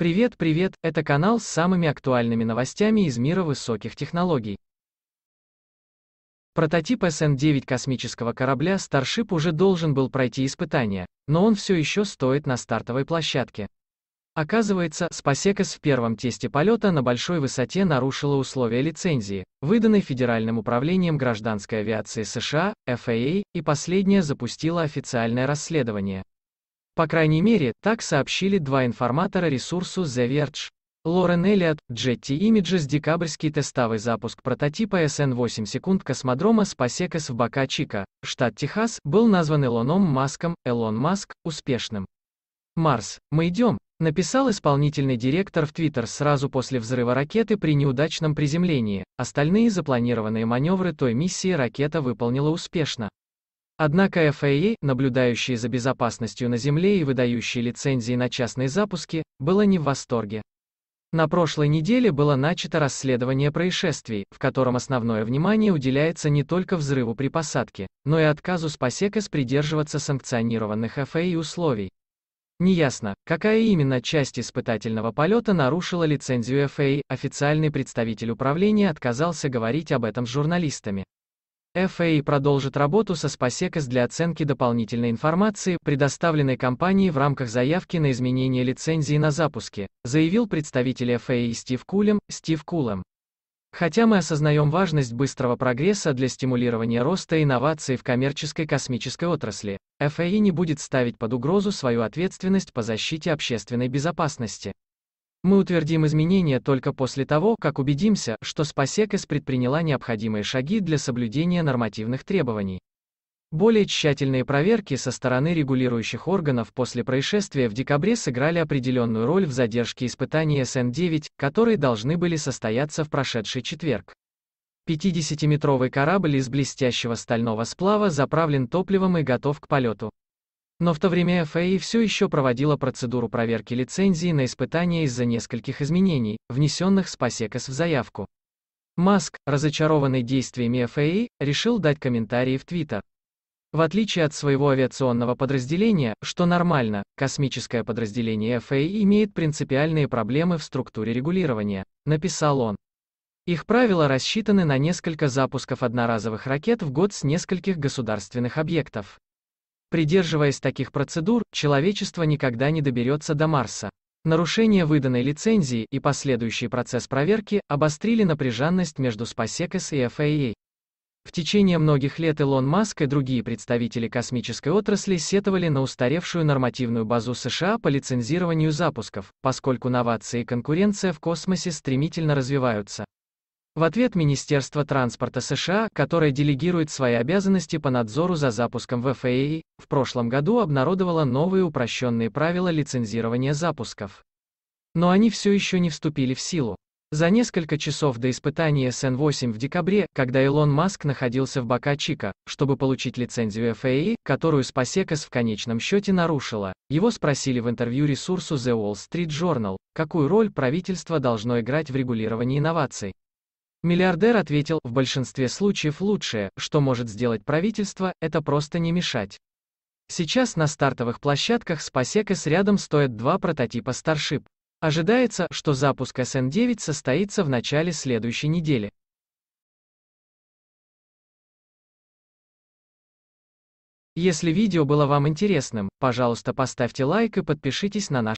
Привет, привет, это канал с самыми актуальными новостями из мира высоких технологий. Прототип SN-9 космического корабля Starship уже должен был пройти испытания, но он все еще стоит на стартовой площадке. Оказывается, Спасекос в первом тесте полета на большой высоте нарушила условия лицензии, выданной Федеральным управлением гражданской авиации США, FAA, и последнее запустило официальное расследование. По крайней мере, так сообщили два информатора ресурсу The Verge. Лорен Эллиот, Jetty Images декабрьский тестовый запуск прототипа SN8 секунд космодрома SpaceX в Бока-Чика, штат Техас, был назван Элоном Маском, Элон Маск, успешным. «Марс, мы идем», — написал исполнительный директор в Твиттер сразу после взрыва ракеты при неудачном приземлении. Остальные запланированные маневры той миссии ракета выполнила успешно. Однако FAA, наблюдающие за безопасностью на Земле и выдающие лицензии на частные запуски, было не в восторге. На прошлой неделе было начато расследование происшествий, в котором основное внимание уделяется не только взрыву при посадке, но и отказу SpaceX придерживаться санкционированных FAA условий. Неясно, какая именно часть испытательного полета нарушила лицензию FAA, официальный представитель управления отказался говорить об этом с журналистами. FAA продолжит работу со SpaceX для оценки дополнительной информации, предоставленной компанией в рамках заявки на изменение лицензии на запуске, заявил представитель FAA Стив Кулем, Стив Кулем. Хотя мы осознаем важность быстрого прогресса для стимулирования роста и инноваций в коммерческой космической отрасли, FAA не будет ставить под угрозу свою ответственность по защите общественной безопасности. Мы утвердим изменения только после того, как убедимся, что Спасекос предприняла необходимые шаги для соблюдения нормативных требований. Более тщательные проверки со стороны регулирующих органов после происшествия в декабре сыграли определенную роль в задержке испытаний СН-9, которые должны были состояться в прошедший четверг. 50-метровый корабль из блестящего стального сплава заправлен топливом и готов к полету. Но в то время FAA все еще проводила процедуру проверки лицензии на испытания из-за нескольких изменений, внесенных с PASECOS в заявку. Маск, разочарованный действиями FAA, решил дать комментарии в Твиттер. В отличие от своего авиационного подразделения, что нормально, космическое подразделение FAA имеет принципиальные проблемы в структуре регулирования, написал он. Их правила рассчитаны на несколько запусков одноразовых ракет в год с нескольких государственных объектов. Придерживаясь таких процедур, человечество никогда не доберется до Марса. Нарушение выданной лицензии и последующий процесс проверки обострили напряженность между SpaceX и FAA. В течение многих лет Илон Маск и другие представители космической отрасли сетовали на устаревшую нормативную базу США по лицензированию запусков, поскольку новации и конкуренция в космосе стремительно развиваются. В ответ Министерство транспорта США, которое делегирует свои обязанности по надзору за запуском в FAA, в прошлом году обнародовало новые упрощенные правила лицензирования запусков. Но они все еще не вступили в силу. За несколько часов до испытания SN8 в декабре, когда Илон Маск находился в Бока-Чика, чтобы получить лицензию FAA, которую SpaceX в конечном счете нарушила, его спросили в интервью ресурсу The Wall Street Journal, какую роль правительство должно играть в регулировании инноваций. Миллиардер ответил, в большинстве случаев лучшее, что может сделать правительство, это просто не мешать. Сейчас на стартовых площадках с Пасекас рядом стоят два прототипа Starship. Ожидается, что запуск SN9 состоится в начале следующей недели. Если видео было вам интересным, пожалуйста поставьте лайк и подпишитесь на наш